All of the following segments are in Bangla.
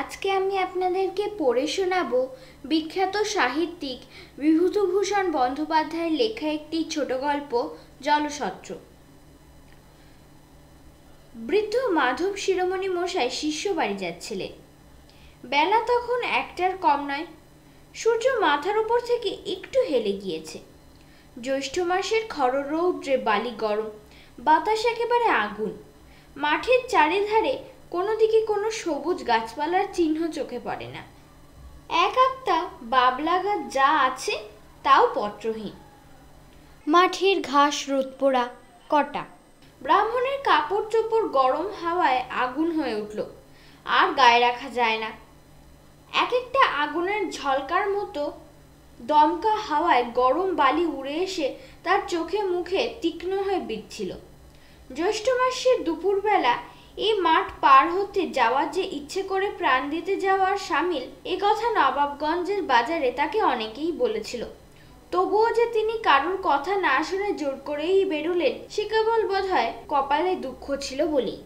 আজকে আমি আপনাদেরকে পড়ে শোনাব বিখ্যাত সাহিত্যিক বিভূতভূষণ বন্দ্যোপাধ্যায়ের লেখা একটি ছোট গল্প জলসত্র বৃদ্ধ মাধব শিরোমণি মশাই শিষ্য বাড়ি যাচ্ছিলেন বেলা তখন একটার কম নয় সূর্য মাথার উপর থেকে একটু হেলে গিয়েছে জ্যৈষ্ঠ মাসের খর রৌদ্রে বালি গরম বাতাস একেবারে আগুন মাঠের চারিধারে কোনো দিকে কোনো সবুজ গাছপালার চিহ্ন চোখে পড়ে না এক একটা বাবলা গাছ যা আছে তাও পত্রহীন মাঠের ঘাস রোদ পোড়া কটা ব্রাহ্মণের কাপড় চোপড় গরম হাওয়ায় আগুন হয়ে উঠল আর গায়ে রাখা যায় না এক একটা আগুনের ঝলকার মতো দমকা হাওয়ায় গরম বালি উড়ে এসে তার চোখে মুখে তীক্ষ্ণ হয়ে বিঁধছিল জ্যৈষ্ঠ মাসের দুপুরবেলা এই মাঠ পার হতে যাওয়ার যে ইচ্ছে করে প্রাণ দিতে যাওয়ার সামিল এ কথা নবাবগঞ্জের বাজারে তাকে অনেকেই বলেছিল তবুও যে তিনি কারুর কথা না শুনে জোর করেই বেরুলেন সে কেবল বোধ হয় কপালে দুঃখ ছিল বলি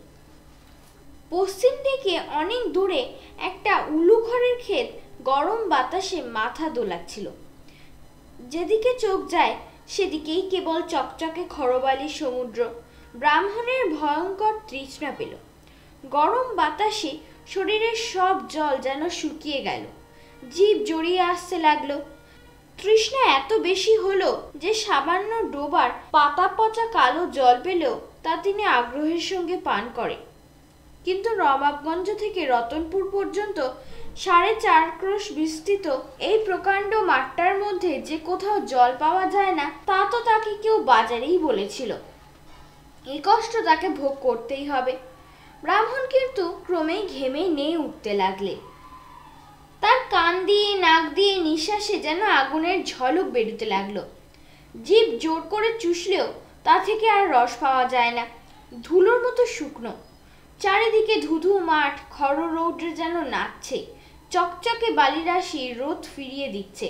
পশ্চিম দিকে অনেক দূরে একটা উলুঘরের ক্ষেত গরম বাতাসে মাথা দোলাচ্ছিল যেদিকে চোখ যায় সেদিকেই কেবল চকচকে খরবালি সমুদ্র ব্রাহ্মণের ভয়ঙ্কর তৃষ্ণা পেল গরম বাতাসে শরীরের সব জল যেন শুকিয়ে গেল জীব জড়িয়ে আসতে লাগলো তৃষ্ণা এত বেশি হলো যে সামান্য ডোবার পাতা পচা কালো জল পেলেও তা তিনি আগ্রহের সঙ্গে পান করে কিন্তু রবাবগঞ্জ থেকে রতনপুর পর্যন্ত সাড়ে চার ক্রোশ বিস্তৃত এই প্রকাণ্ড মাঠটার মধ্যে যে কোথাও জল পাওয়া যায় না তা তো তাকে কেউ বাজারেই বলেছিল এই কষ্ট তাকে ভোগ করতেই হবে ব্রাহ্মণ কিন্তু ক্রমেই ঘেমে নেয়ে উঠতে লাগলে তার কান দিয়ে নাক দিয়ে নিঃশ্বাসে যেন আগুনের ঝলক বেরোতে লাগলো জীব জোর করে চুষলেও তা থেকে আর রস পাওয়া যায় না ধুলোর মতো শুকনো চারিদিকে ধুধু মাঠ খর রৌদ্রে যেন নাচছে চকচকে বালিরাশি রোদ ফিরিয়ে দিচ্ছে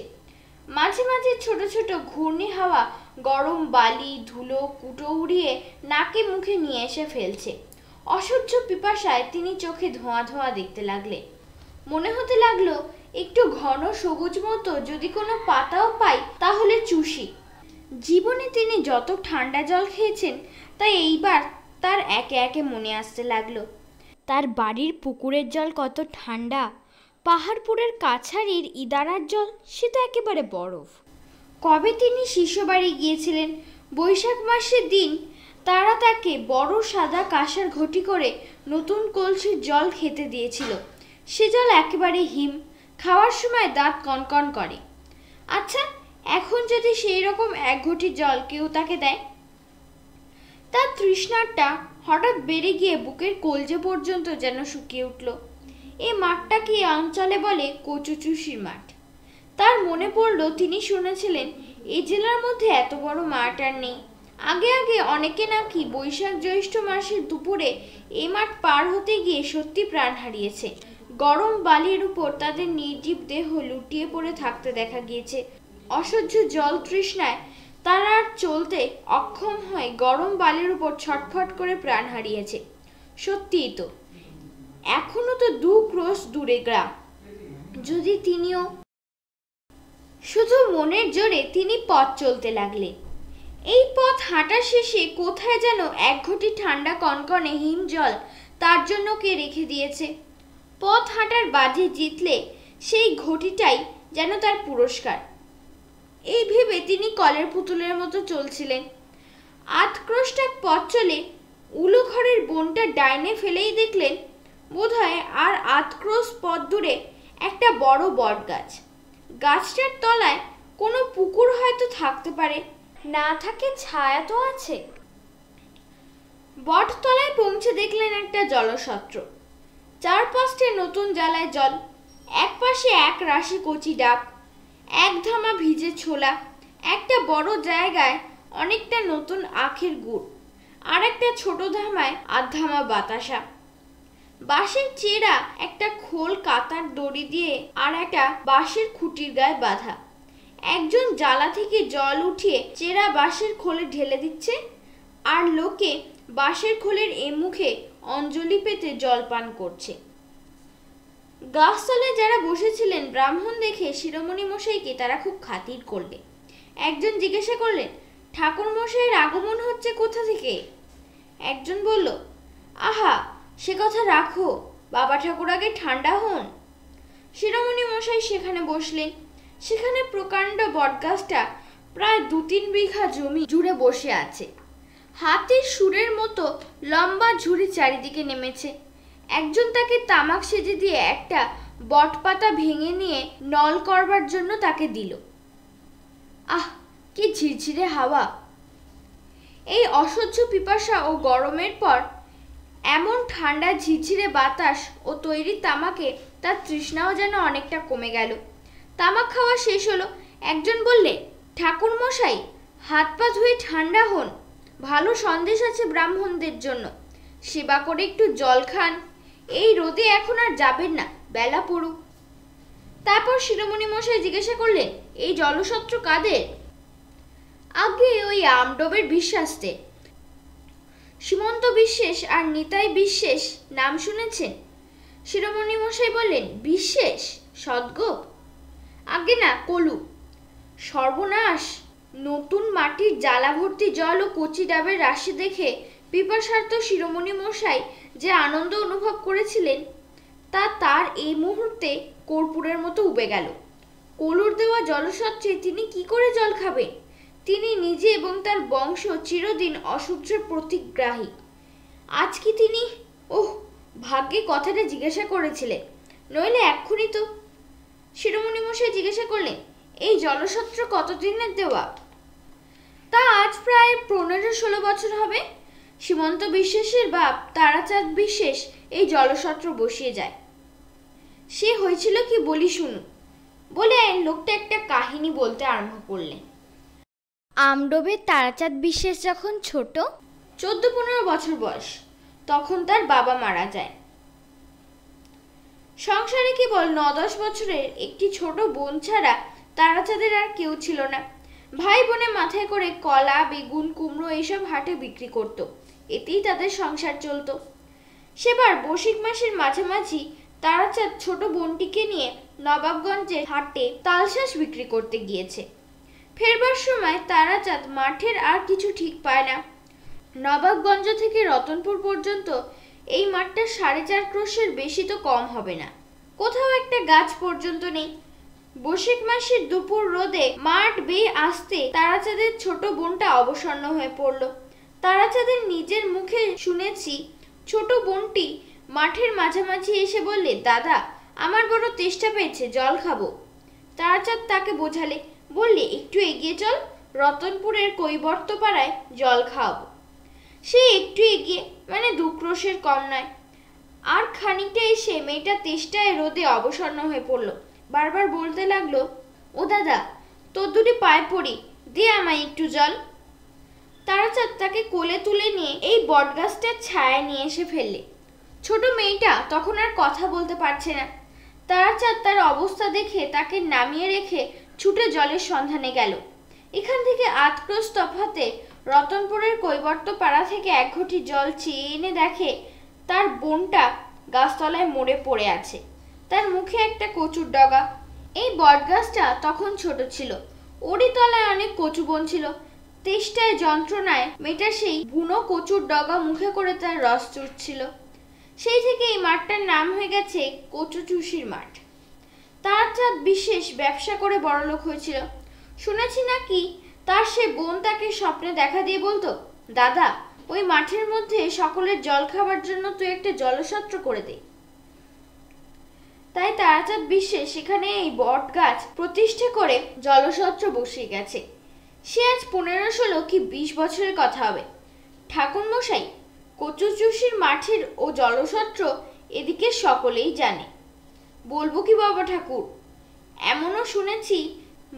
মাঝে মাঝে ছোট ছোট ঘূর্ণি হাওয়া গরম বালি ধুলো কুটো উড়িয়ে নাকে মুখে নিয়ে এসে ফেলছে অসহ্য পিপাসায় তিনি চোখে ধোঁয়া ধোঁয়া দেখতে লাগলেন মনে হতে লাগলো একটু ঘন সবুজ মতো যদি কোনো পাতাও পাই তাহলে চুষি জীবনে তিনি যত ঠান্ডা জল খেয়েছেন তাই এইবার তার একে একে মনে আসতে লাগলো তার বাড়ির পুকুরের জল কত ঠান্ডা পাহাড়পুরের কাছারির ইদারার জল সে তো একেবারে বরফ কবে তিনি শিশু বাড়ি গিয়েছিলেন বৈশাখ মাসের দিন তারা তাকে বড় সাদা কাঁসার ঘটি করে নতুন কলসির জল খেতে দিয়েছিল সে জল একেবারে হিম খাওয়ার সময় দাঁত কনকন করে আচ্ছা এখন যদি সেই রকম এক ঘটি জল কেউ তাকে দেয় তার তৃষ্ণারটা হঠাৎ বেড়ে গিয়ে বুকের কলজে পর্যন্ত যেন শুকিয়ে উঠল এই মাঠটাকে অঞ্চলে বলে কচুচুষির মাঠ তার মনে পড়ল তিনি শুনেছিলেন এই জেলার মধ্যে এত বড় মাঠ আর নেই আগে আগে অনেকে নাকি বৈশাখ জ্যৈষ্ঠ মাসের দুপুরে এ মাঠ পার হতে গিয়ে সত্যি প্রাণ হারিয়েছে গরম বালির উপর তাদের নির্জীব দেহ লুটিয়ে পড়ে থাকতে দেখা গিয়েছে অসহ্য জল তৃষ্ণায় তারা আর চলতে অক্ষম হয়ে গরম বালির উপর ছটফট করে প্রাণ হারিয়েছে সত্যিই তো এখনো তো দু ক্রোশ দূরে গ্রাম যদি তিনিও শুধু মনের জোরে তিনি পথ চলতে লাগলেন এই পথ হাঁটা শেষে কোথায় যেন এক ঘটি ঠান্ডা কনকনে হিম জল তার জন্য কে রেখে দিয়েছে পথ হাঁটার বাজে জিতলে সেই ঘটিটাই যেন তার পুরস্কার এই ভেবে তিনি কলের পুতুলের মতো চলছিলেন আতক্রোশটাক পথ চলে উলু ঘরের বোনটা ডাইনে ফেলেই দেখলেন বোধহয় আর আতক্রোশ পথ দূরে একটা বড় বট গাছ গাছটার তলায় কোনো পুকুর হয়তো থাকতে পারে না থাকে ছায়া তো আছে বটতলায় পৌঁছে দেখলেন একটা জলসত্র চারপাশটা নতুন জ্বালায় জল এক পাশে এক রাশি কচি ডাব এক ধামা ভিজে ছোলা একটা বড় জায়গায় অনেকটা নতুন আখের গুড় আর একটা ছোট ধামায় আধামা বাতাসা বাঁশের চেরা একটা খোল কাতার দড়ি দিয়ে আর একটা বাঁশের খুঁটির গায়ে বাঁধা একজন জ্বালা থেকে জল উঠিয়ে চেরা বাঁশের খোলে ঢেলে দিচ্ছে আর লোকে বাঁশের খোলের এ মুখে অঞ্জলি পেতে জল পান করছে গাছতলায় যারা বসেছিলেন ব্রাহ্মণ দেখে শিরোমণি মশাইকে তারা খুব খাতির করলে একজন জিজ্ঞাসা করলেন ঠাকুর মশাইয়ের আগমন হচ্ছে কোথা থেকে একজন বলল আহা সে কথা রাখো বাবা ঠাকুর আগে ঠান্ডা হন শিরোমণি মশাই সেখানে বসলেন সেখানে প্রকাণ্ড বটগাছটা প্রায় দু তিন বিঘা জমি জুড়ে বসে আছে হাতির সুরের মতো লম্বা ঝুড়ি চারিদিকে নেমেছে একজন তাকে তামাক সেজে দিয়ে একটা বটপাতা ভেঙে নিয়ে নল করবার জন্য তাকে দিল আহ কি ঝিরঝিরে হাওয়া এই অসহ্য পিপাসা ও গরমের পর এমন ঠান্ডা ঝিরঝিরে বাতাস ও তৈরি তামাকে তার তৃষ্ণাও যেন অনেকটা কমে গেল তামাক খাওয়া শেষ হলো একজন বললে ঠাকুর মশাই হাত পা ধুয়ে ঠান্ডা হন ভালো সন্দেশ আছে ব্রাহ্মণদের জন্য সেবা করে একটু জল খান এই রোদে এখন আর যাবেন না বেলা পড়ুক তারপর শিরোমণি মশাই জিজ্ঞাসা করলেন এই জলসত্র কাদের আগে ওই আমডবের বিশ্বাসতে সীমন্ত বিশ্বাস আর নিতাই বিশ্বাস নাম শুনেছেন শিরোমণি মশাই বললেন বিশ্বাস সদ্গোপ আগে না কলু সর্বনাশ নতুন মাটির জ্বালা ভর্তি জল ও কচি ডাবের রাশি দেখে পিপাসার্থ শিরোমণি মশাই যে আনন্দ অনুভব করেছিলেন তা তার এই মুহূর্তে কর্পূরের মতো উবে গেল কলুর দেওয়া জলসচ্ছে তিনি কি করে জল খাবেন তিনি নিজে এবং তার বংশ চিরদিন অসূর্যের প্রতিগ্রাহী আজ কি তিনি ওহ ভাগ্যে কথাটা জিজ্ঞাসা করেছিলেন নইলে এক্ষুনি তো শিরোমণি মহাশয় জিজ্ঞাসা করলেন এই জলসত্র কতদিনের দেওয়া তা আজ প্রায় পনেরো ষোলো বছর হবে সীমন্ত বিশ্বাসের বাপ তারাচাঁদ বিশ্বাস এই জলসত্র বসিয়ে যায় সে হয়েছিল কি বলি শুনু বলে লোকটা একটা কাহিনী বলতে আরম্ভ করলেন আমডোবে তারাচাঁদ বিশ্বাস যখন ছোট চোদ্দ পনেরো বছর বয়স তখন তার বাবা মারা যায় সংসারে কেবল ন দশ বছরের একটি ছোট বোন ছাড়া তারাচাঁদের আর কেউ ছিল না ভাই বোনে মাথায় করে কলা বেগুন কুমড়ো এইসব হাটে বিক্রি করত। এতেই তাদের সংসার চলত সেবার বসিক মাসের মাঝামাঝি তারাচাঁদ ছোট বোনটিকে নিয়ে নবাবগঞ্জের হাটে তালশাঁস বিক্রি করতে গিয়েছে ফেরবার সময় তারাচাঁদ মাঠের আর কিছু ঠিক পায় না নবাবগঞ্জ থেকে রতনপুর পর্যন্ত এই মাঠটা সাড়ে চার ক্রোশের বেশি তো কম হবে না কোথাও একটা গাছ পর্যন্ত নেই বৈশাখ মাসের দুপুর রোদে মাঠ বেয়ে আসতে তারাচাঁদের ছোট বোনটা অবসন্ন হয়ে পড়ল তারাচাঁদের নিজের মুখে শুনেছি ছোট বোনটি মাঠের মাঝামাঝি এসে বললে দাদা আমার বড় তেষ্টা পেয়েছে জল খাবো তারাচাঁদ তাকে বোঝালে বললে একটু এগিয়ে চল রতনপুরের কৈবর্তপাড়ায় জল খাওয়াবো সে একটু এগিয়ে মানে দুক্রোশের কম নয় আর খানিকটা এসে মেয়েটা তেষ্টায় রোদে অবসন্ন হয়ে পড়ল বারবার বলতে লাগলো ও দাদা তোর দুটি পায়ে পড়ি দে আমায় একটু জল তারাচাঁদ তাকে কোলে তুলে নিয়ে এই বটগাছটার ছায়া নিয়ে এসে ফেললে ছোট মেয়েটা তখন আর কথা বলতে পারছে না তারাচাঁদ তার অবস্থা দেখে তাকে নামিয়ে রেখে ছুটে জলের সন্ধানে গেল এখান থেকে আতক্রোশ তফাতে রতনপুরের কৈবর্ত পাড়া থেকে এক ঘটি জল চেয়ে এনে দেখে তার বোনটা গাছতলায় মরে পড়ে আছে তার মুখে একটা কচুর ডগা এই বটগাছটা তখন ছোট ছিল ওরি তলায় অনেক কচু বন ছিল তেষ্টায় যন্ত্রণায় মেয়েটা সেই বুনো কচুর ডগা মুখে করে তার রস চুটছিল সেই থেকে এই মাঠটার নাম হয়ে গেছে চুষির মাঠ তার চাঁদ বিশেষ ব্যবসা করে বড়লোক হয়েছিল শুনেছি নাকি তার সে বোন তাকে স্বপ্নে দেখা দিয়ে বলতো দাদা ওই মাঠের মধ্যে সকলের জল খাবার জন্য তুই একটা জলসত্র করে দে তাই তারাচাঁদ বিশ্বে সেখানে এই বট গাছ প্রতিষ্ঠা করে জলসত্র বসে গেছে সে আজ পনেরো ষোলো কি বিশ বছরের কথা হবে ঠাকুরমশাই কচুচুষির মাঠের ও জলসত্র এদিকে সকলেই জানে বলবো কি বাবা ঠাকুর এমনও শুনেছি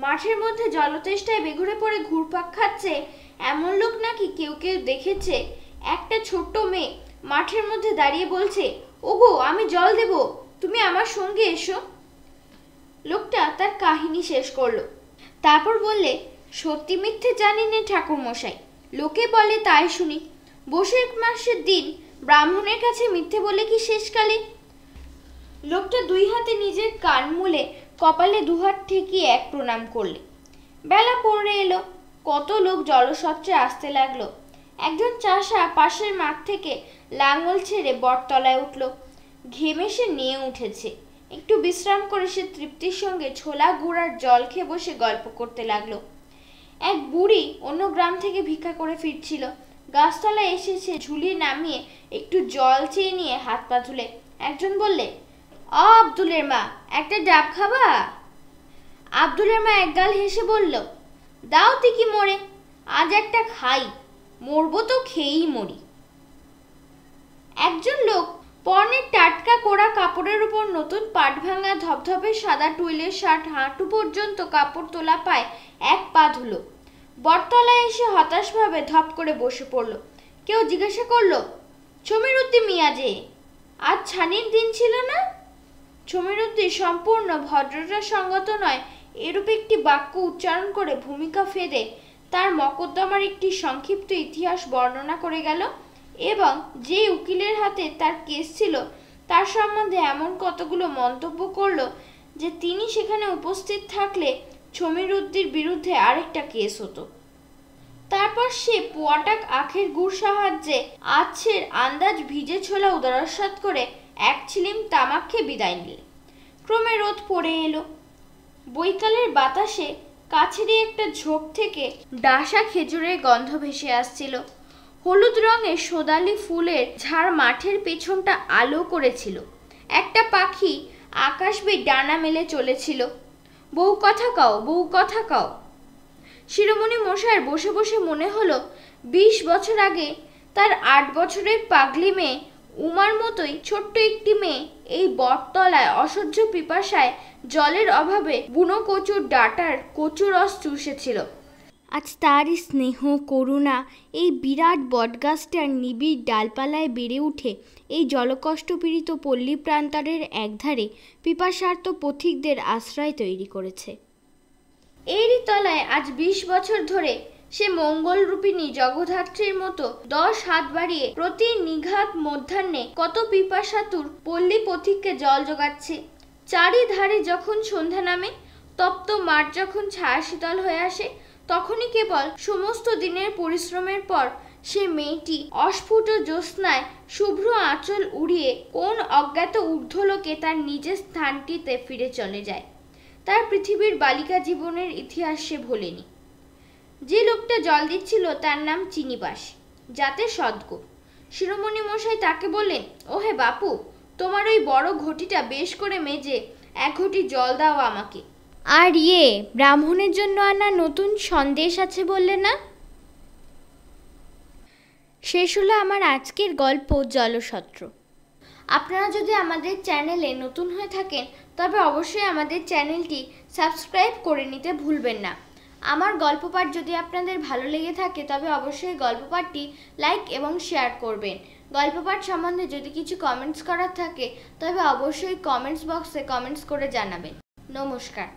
মাঠের মধ্যে জলতেষ্টায় বেঘুরে পড়ে ঘুরপাক খাচ্ছে এমন লোক নাকি কেউ কেউ দেখেছে একটা ছোট্ট মেয়ে মাঠের মধ্যে দাঁড়িয়ে বলছে ওগো আমি জল দেব তুমি আমার সঙ্গে এসো লোকটা তার কাহিনী শেষ করলো তারপর বললে সত্যি মিথ্যে জানি না ঠাকুরমশাই লোকে বলে তাই শুনি এক মাসের দিন ব্রাহ্মণের কাছে মিথ্যে বলে কি শেষকালে লোকটা দুই হাতে নিজের কান মুলে কপালে দুহাত ঠেকিয়ে এক প্রণাম করলে বেলা পড়ে এলো কত লোক জলসত্রে আসতে লাগলো একজন চাষা পাশের মাঠ থেকে লাঙল ছেড়ে বটতলায় উঠল ঘেমে সে নিয়ে উঠেছে একটু বিশ্রাম করে সে তৃপ্তির সঙ্গে ছোলা গুড়ার জল খেয়ে বসে গল্প করতে লাগলো এক বুড়ি অন্য গ্রাম থেকে ভিক্ষা করে ফিরছিল গাছতলায় এসে সে নামিয়ে একটু জল চেয়ে নিয়ে হাত পা ধুলে একজন বললে অ আব্দুলের মা একটা ডাব খাবা আব্দুলের মা একগাল হেসে বলল দাও তিকি মরে আজ একটা খাই মরবো তো খেয়েই মরি একজন লোক পর্ণের টাটকা কোড়া কাপড়ের উপর নতুন পাট ভাঙা ধপধপে সাদা টুইলের শার্ট হাঁটু পর্যন্ত কাপড় তোলা পায় এক পা ধুলো বটতলায় এসে হতাশভাবে ধপ করে বসে পড়ল কেউ জিজ্ঞাসা করল ছমির উদ্দিন মিয়া যে আজ ছানির দিন ছিল না সমীরুদ্দি সম্পূর্ণ ভদ্রতা সঙ্গত নয় এরূপ একটি বাক্য উচ্চারণ করে ভূমিকা ফেদে তার মকদ্দমার একটি সংক্ষিপ্ত ইতিহাস বর্ণনা করে গেল এবং যে উকিলের হাতে তার কেস ছিল তার সম্বন্ধে এমন কতগুলো মন্তব্য করল যে তিনি সেখানে উপস্থিত থাকলে ছমিরুদ্দির বিরুদ্ধে আরেকটা কেস হতো তারপর সে পোয়াটাক আখের গুড় সাহায্যে আছের আন্দাজ ভিজে ছোলা উদারস্বাদ করে এক ছিলিম তামাক খেয়ে বিদায় নিলে ক্রমে রোদ পড়ে এলো বৈকালের বাতাসে কাছেরই একটা ঝোপ থেকে ডাসা খেজুরের গন্ধ ভেসে আসছিল হলুদ রঙের সোদালি ফুলের ঝাড় মাঠের পেছনটা আলো করেছিল একটা পাখি আকাশ বে ডানা মেলে চলেছিল বউ কথা কাও বউ কথা কাও শিরোমণি মশাইয়ের বসে বসে মনে হলো বিশ বছর আগে তার আট বছরের পাগলি মেয়ে উমার মতোই ছোট্ট একটি মেয়ে এই বটতলায় অসহ্য পিপাসায় জলের অভাবে বুনো কচুর ডাটার কচুর রস চুষেছিল আজ তার স্নেহ করুণা এই বিরাট বটগাছটার নিবিড় ডালপালায় বেড়ে উঠে এই জলকষ্ট পীড়িত পল্লী প্রান্তারের একধারে পিপাসার্ত পথিকদের আশ্রয় তৈরি করেছে এরই তলায় আজ ২০ বছর ধরে সে মঙ্গলরূপিণী জগধাত্রীর মতো দশ হাত বাড়িয়ে প্রতি নিঘাত মধ্যাহ্নে কত পিপাসাতুর পল্লী পথিককে জল যোগাচ্ছে চারিধারে যখন সন্ধ্যা নামে তপ্ত মাঠ যখন ছায়া শীতল হয়ে আসে তখনই কেবল সমস্ত দিনের পরিশ্রমের পর সে মেয়েটি অস্ফুট জ্যোৎস্নায় শুভ্র আঁচল উড়িয়ে কোন অজ্ঞাত ঊর্ধ্বলোকে তার নিজের স্থানটিতে ফিরে চলে যায় তার পৃথিবীর বালিকা জীবনের ইতিহাস সে ভোলেনি যে লোকটা জল দিচ্ছিল তার নাম চিনিবাস যাতে সদ্গ শিরোমণি মশাই তাকে বললেন ওহে বাপু তোমার ওই বড় ঘটিটা বেশ করে মেজে এক ঘটি জল দাও আমাকে আর ইয়ে ব্রাহ্মণের জন্য আনা নতুন সন্দেশ আছে বললে না শেষ হলো আমার আজকের গল্প জলসত্র আপনারা যদি আমাদের চ্যানেলে নতুন হয়ে থাকেন তবে অবশ্যই আমাদের চ্যানেলটি সাবস্ক্রাইব করে নিতে ভুলবেন না আমার গল্প পাঠ যদি আপনাদের ভালো লেগে থাকে তবে অবশ্যই গল্প পাঠটি লাইক এবং শেয়ার করবেন গল্প পাঠ সম্বন্ধে যদি কিছু কমেন্টস করার থাকে তবে অবশ্যই কমেন্টস বক্সে কমেন্টস করে জানাবেন নমস্কার